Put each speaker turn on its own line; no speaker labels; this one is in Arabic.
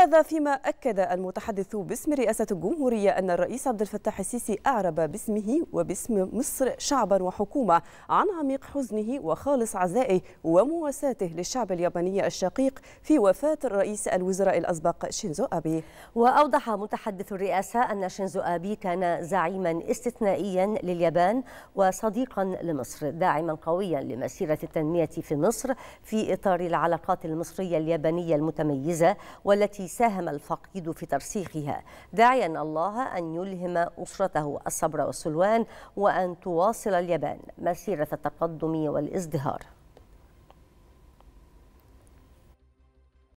هذا فيما أكد المتحدث باسم رئاسة الجمهورية أن الرئيس عبد الفتاح السيسي أعرب باسمه وباسم مصر شعبا وحكومة عن عميق حزنه وخالص عزائه ومواساته للشعب الياباني الشقيق في وفاة الرئيس الوزراء
الأسبق شينزو أبي وأوضح متحدث الرئاسة أن شينزو أبي كان زعيما استثنائيا لليابان وصديقا لمصر داعما قويا لمسيرة التنمية في مصر في إطار العلاقات المصرية اليابانية المتميزة والتي ساهم الفقيد في ترسيخها داعيا الله أن يلهم أسرته الصبر والسلوان وأن تواصل اليابان مسيرة التقدم والازدهار